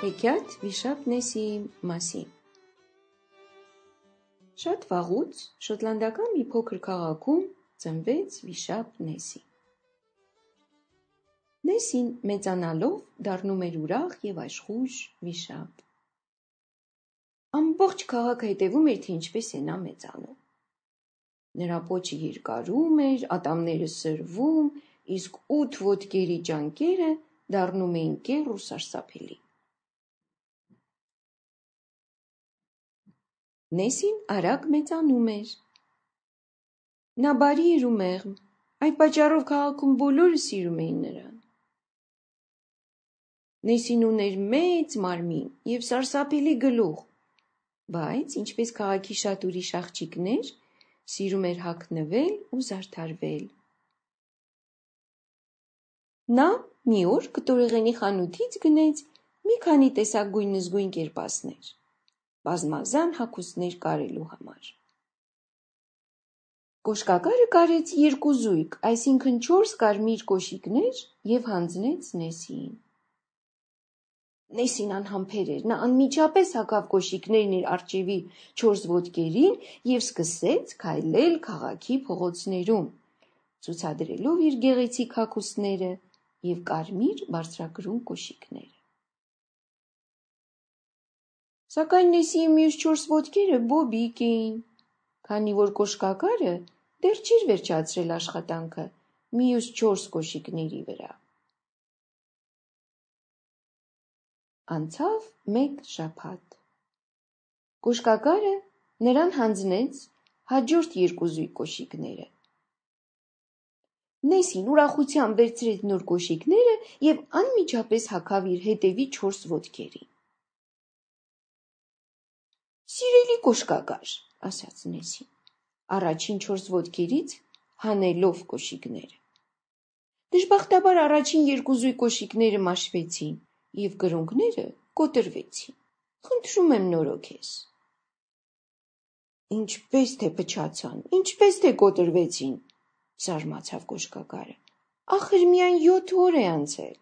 Հեքիաթ Վիշապնեսի մասին Շատ վաղուց շոտլանդական մի փոքր քաղաքում ծնվեց Վիշապ Նեսի։ Նեսին մեծանալով դառնում էր ուրախ եւ աշխույժ վիշապ։ Ամբողջ քաղաքը հետևում էր, թե ինչպես է նա մեծանում։ Նրա փոչը երկարում էր, ատամները սրվում, իսկ ութ ոտկերի ճանկերը դառնում էին կեռ ու սարսափելի։ Նեսին արագ մեծանում էր։ Նա բարի էր ու մեղմ, այդ պատճառով քաղաքում բոլորը սիրում էին նրան։ Նեսին ուներ մեծ մարմին եւ սարսափելի գլուխ, բայց ինչպես քաղաքի շատ ուրիշ աղջիկներ, սիրում էր հագնվել ու զարդարվել։ Նա մի օր կտորեղենի խանութից գնեց մի քանի տեսակ գույնզգույն կերպասներ բազմազան հագուստներ կարելու համար։ Կոշկակարը կարեց երկու զույգ, այսինքն 4 կարմիր կոշիկներ եւ հանձնեց Նեսիին։ Նեսին անհամբեր էր, նա անմիջապես հակավ կոշիկներն իր արջևի 4 ոտկերին եւ սկսեց քայլել քաղաքի փողոցներում, ցուցադրելով իր գեղեցիկ հագուստները եւ կարմիր բարձրագրուն կոշիկները սակայն Լեսիի մյուս չորս ոտքերը բոբիկ էին, քանի որ կոշկակարը դեռ չէր վերջացրել աշխատանքը մյուս չորս կոշիկների վրա։ Անցավ մեկ շաբաթ։ Կոշկակարը նրան հանձնեց հաջորդ երկու զույգ կոշիկները։ Նեսին ուրախությամբ վերցրեց նոր կոշիկները եւ անմիջապես հակավ իր հետևի 4 ոտքերին։ Սիրելի կոշկակար, ասաց Նեսին, առաջին չորս ոտքերից հանելով կոշիկները։ Դժբախտաբար առաջին երկու զույգ կոշիկները մաշվեցին եւ գրունկները կոտրվեցին։ Խնդրում եմ նորոգես։ Ինչպես թե փչացան, ինչպես թե կոտրվեցին, զարմացավ կոշկակարը։ Ախր միայն 7 օր է անցել։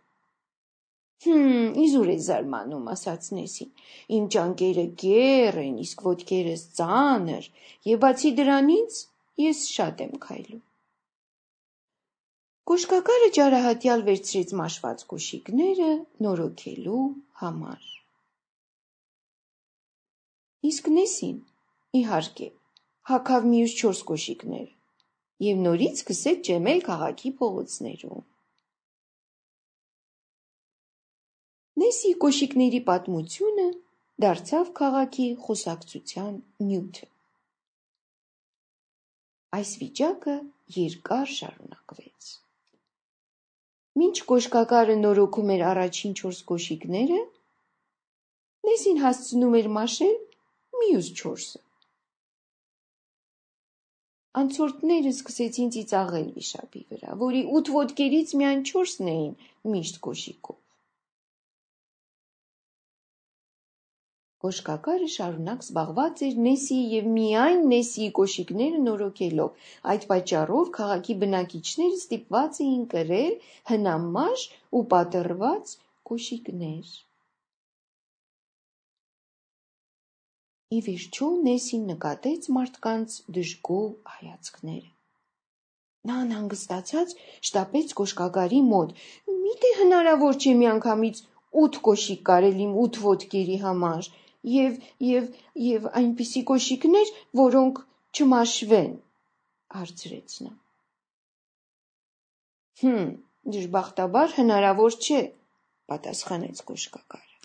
Հմ, իզուր է զարմանում, ասացնեցին, իմ ճանկերը գեր են, իսկ ոտքերս ծանր, և բացի դրանից ես շատ եմ քայլում։ Կոշկակարը ճարահատյալ վերցրեց մաշված կոշիկները նորոգելու համար։ Իսկ Նեսին, իհարկե, հագավ մյուս չորս կոշիկները և նորից սկսեց ջեմել քաղաքի փողոցներում։ Նեսսիի կոշիկների պատմությունը դարձավ քաղաքի խոսակցության նյութը։ Այս վիճակը երկար շարունակվեց։ Մինչ կոշկակարը նորոգում էր առաջին 4 կոշիկները, Նեսին հասցնում էր մաշել մյուս 4-ը։ Անցորդները սկսեցին ծիծաղել վիշապի վրա, որի 8 ոտքերից միայն 4-ն էին միշտ կոշիկով։ Կոշկակարը շարունակ զբաղված էր Նեսիի և միայն Նեսիի կոշիկները նորոգելով։ Այդ պատճառով քաղաքի բնակիչները ստիպված էին կրել հնամաշ ու պատռված կոշիկներ։ Ի վերջո Նեսին նկատեց մարդկանց դժգոհ հայացքները։ Նա անհանգստացած շտապեց կոշկակարի մոտ։ Միթե հնարավոր չէ միանգամից ութ կոշիկ կարել իմ ութ ոտքերի համար եւ եւ եւ այնպիսի կոշիկներ, որոնք չմաշվեն, հարցրեց նա։ Հմ, դժբախտաբար հնարավոր չէ, պատասխանեց կոշկակարը։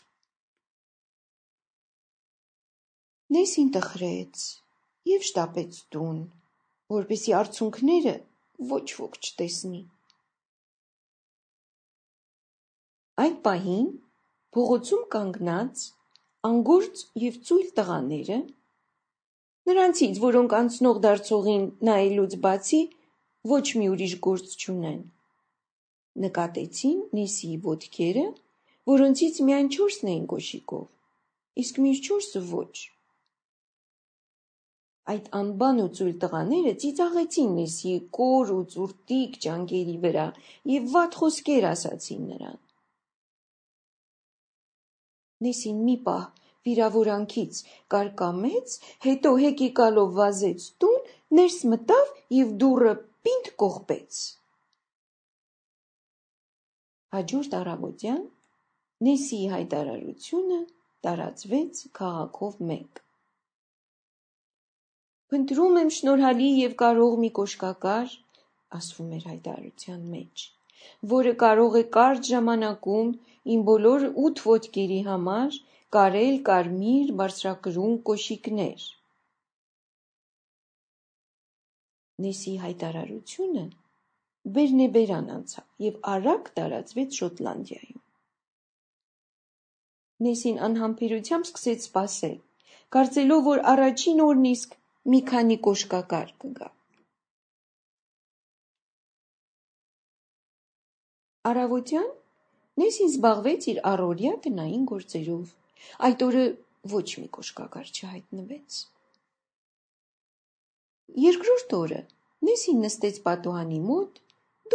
Նեսին տխրեց եւ շտապեց տուն, որպեսի արցունքները ոչ ոք չտեսնի։ Այդ պահին Փողոցում կանգնած անգործ և ծույլ տղաները, նրանցից, որոնք անցնող դարձողին նայելուց բացի ոչ մի ուրիշ գործ չունեն, նկատեցին Նիսիի ոտքերը, որոնցից միայն չորսն էին կոշիկով, իսկ մյուս չորսը ոչ։ Այդ անբան ու ծույլ տղաները ծիծաղեցին Նիսիի կոր ու ծուրտիկ ճանկերի վրա և վատ խոսքեր ասացին նրան։ Նեսին մի պահ վիրավորանքից կարկամեց, հետո հեկիկալով վազեց տուն, ներս մտավ և դուռը պինդ կողպեց։ Հաջորդ առավոտյան Նեսիի հայտարարությունը տարածվեց քաղաքով մեկ։ Փնտրում եմ շնորհալի եւ կարող մի կոշկակար, ասվում էր հայտարարության մեջ որը կարող է կարճ ժամանակում իմ բոլոր ութ ոտքերի համար կարել կարմիր բարձրակրուն կոշիկներ: Նեսի հայտարարությունը բերնեբերան անցավ և արագ տարածվեց Շոտլանդիայում: Նեսին անհամբերությամբ սկսեց սպասել, կարծելով, որ առաջին օրն իսկ մի քանի կոշկակար կգա: Առավոտյան Նեսին զբաղվեց իր առօրյա տնային գործերով։ Այդ օրը ոչ մի կոշկակար չհայտնվեց։ Երկրորդ օրը Նեսին նստեց պատուհանի մոտ,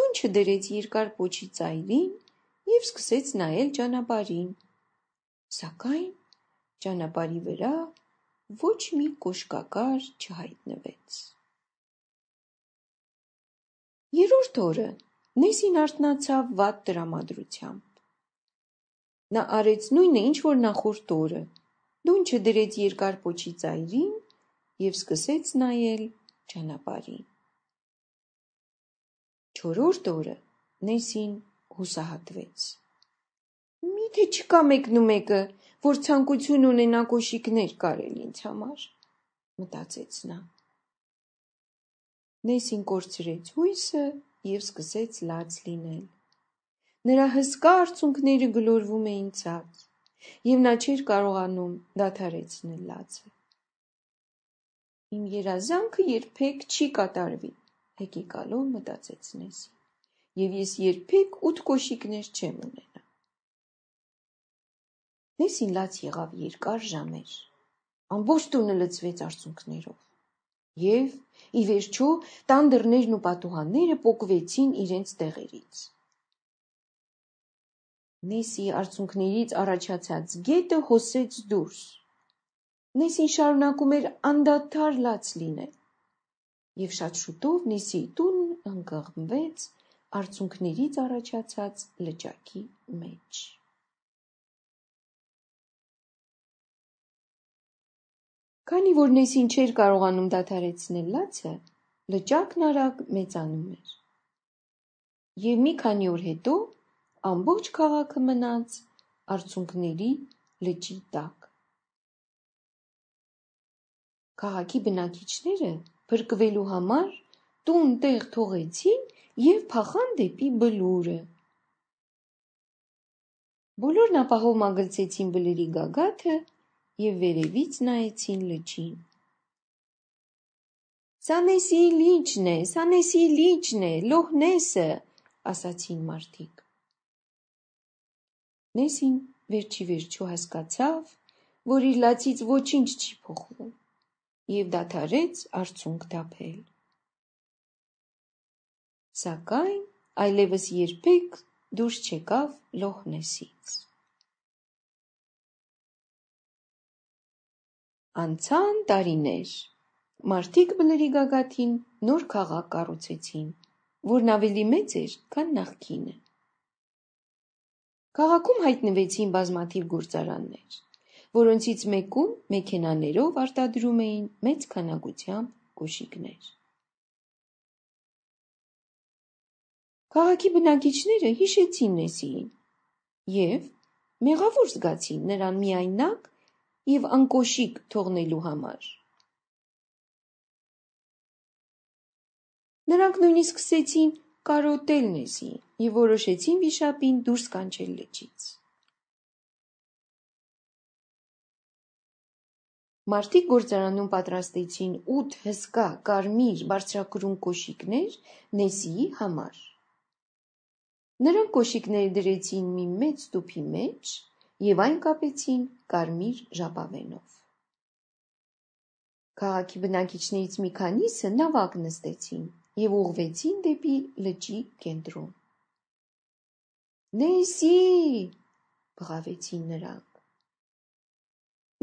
դունչը դրեց երկար փոչի ծայրին եւ սկսեց նայել ճանապարհին։ Սակայն ճանապարհի վրա ոչ մի կոշկակար չհայտնվեց։ Երրորդ օրը Նեսին արթնացավ վատ տրամադրությամբ։ Նա արեց նույնը, ինչ որ նախորդ օրը։ Դունչը դրեց երկար փոչի ծայրին եւ սկսեց նայել ճանապարհին։ Չորրորդ օրը Նեսին հուսահատվեց։ Միթե չկա մեկնում մեկը, որ ցանկություն ունենա կոշիկներ կարել ինձ համար, մտածեց նա։ Նեսին կորցրեց հույսը և սկսեց լաց լինել։ Նրա հսկա արցունքները գլորվում էին ցած, և նա չէր կարողանում դադարեցնել լացը։ Իմ երազանքը երբեք չի կատարվի, հեկիկալով մտածեց Նեսին, և ես երբեք ութ կոշիկներ չեմ ունենա։ Նեսին լաց եղավ երկար ժամեր, ամբողջ տունը լցվեց արցունքներով։ Եվ, ի վերջո, տան դռներն ու պատուհանները պոկվեցին իրենց տեղերից։ Նեսի արցունքներից առաջացած գետը հոսեց դուրս։ Նեսին շարունակում էր անդադար լաց լինել։ Եվ շատ շուտով Նեսի տունն ընկղմվեց արցունքներից առաջացած լճակի մեջ։ Քանի որ Նեսին չէր կարողանում դադարեցնել լացը, լճակն արագ մեծանում էր։ Եվ մի քանի օր հետո ամբողջ քաղաքը մնաց արցունքների լճի տակ։ Քաղաքի բնակիչները փրկվելու համար տուն տեղ թողեցին եւ փախան դեպի բլուրը։ Բոլորն ապահով մագլցեցին բլերի գագաթը և վերևից նայեցին լճին։ «Սա Նեսի լիճն է, սա Նեսի լիճն է, Լոհ Նեսը», ասացին մարդիկ։ Նեսին վերջի վերջո հասկացավ, որ իր լացից ոչինչ չի փոխվում և դադարեց արցունք դափել։ Սակայն այլևս երբեք դուրս չեկավ Լոհ Նեսից։ Անցան տարիներ։ Մարդիկ բլրի գագաթին նոր քաղաք կառուցեցին, որն ավելի մեծ էր, քան նախկինը։ Քաղաքում հայտնվեցին բազմաթիվ գործարաններ, որոնցից մեկում մեքենաներով արտադրում էին մեծ քանակությամբ կոշիկներ։ Քաղաքի բնակիչները հիշեցին Նեսիին եւ մեղավոր զգացին նրան միայնակ և անկոշիկ թողնելու համար։ Նրանք նույնիսկ սկսեցին կարոտել Նեսի և որոշեցին վիշապին դուրս կանչել լճից։ Մարդիկ գործարանում պատրաստեցին ութ հսկա, կարմիր, բարձրակրուն կոշիկներ Նեսիի համար։ Նրանք կոշիկները դրեցին մի մեծ տուփի մեջ և այն կապեցին կարմիր ժապավենով։ Քաղաքի բնակիչներից մի քանիսը նավակ նստեցին եւ ուղղվեցին դեպի լճի կենտրոն։ «Նեյսի!» բղավեցին նրանք։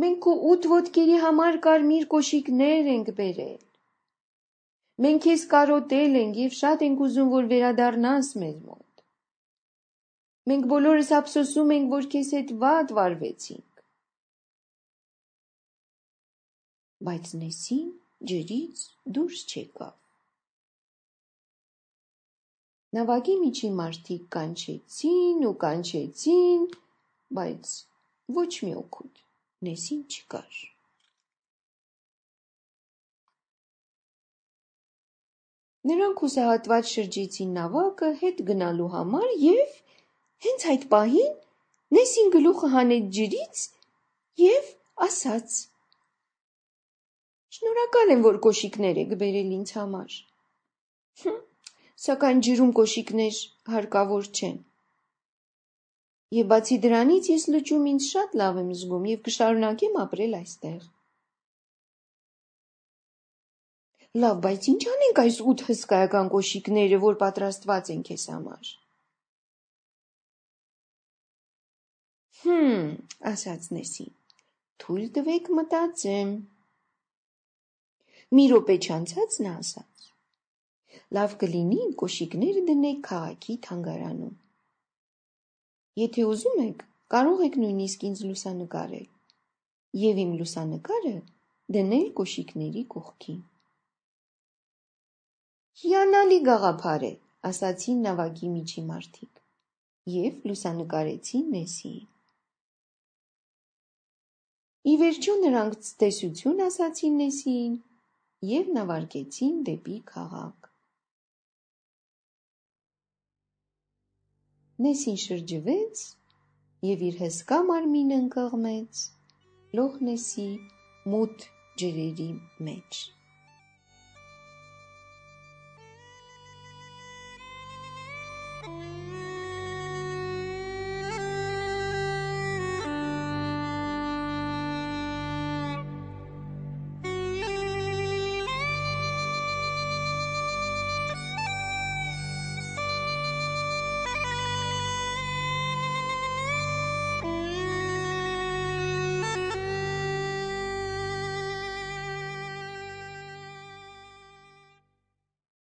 «Մենք քո ութ ոտքերի համար կարմիր կոշիկներ ենք բերել։ Մենք քեզ կարոտել ենք եւ շատ ենք ուզում, որ վերադառնաս մեզ մոտ։ Մենք բոլորս ափսոսում ենք, որ քեզ հետ վատ վարվեցինք։ Բայց Նեսին ջրից դուրս չեկավ։ Նավակի միջի մարդիկ կանչեցին ու կանչեցին, բայց ոչ մի օգուտ Նեսին չկար։ Նրանք հուսահատված շրջեցին նավակը հետ գնալու համար եւ Հենց այդ պահին Նեսին գլուխը հանեց ջրից և ասաց. Շնորհակալ եմ, որ կոշիկներ եք բերել ինձ համար։ Սակայն ջրում կոշիկներ հարկավոր չեն։ Եվ բացի դրանից ես լճում ինձ շատ լավ եմ զգում եւ կշարունակեմ ապրել այստեղ։ Լավ, բայց ինչ անենք այս ութ հսկայական կոշիկները, որ պատրաստված են քեզ համար։ Հմ, ասաց Նեսին։ Թույլ տվեք մտածեմ։ Մի րոպե չանցած նա ասաց. Լավ կլինի կոշիկները դնեք քաղաքի թանգարանում։ Եթե ուզում եք, կարող եք նույնիսկ ինձ լուսանկարել։ Եվ իմ լուսանկարը դնել կոշիկների կողքին։ Հիանալի գաղափար է, ասացին նավակի միջի մարդիկ։ Եվ լուսանկարեցին Նեսիին։ Ի վերջո նրանք ցտեսություն ասացին Նեսիին և նավարկեցին դեպի քաղաք։ Նեսին շրջվեց և իր հսկա մարմինը ընկղմեց լողնեսի մութ ջրերի մեջ։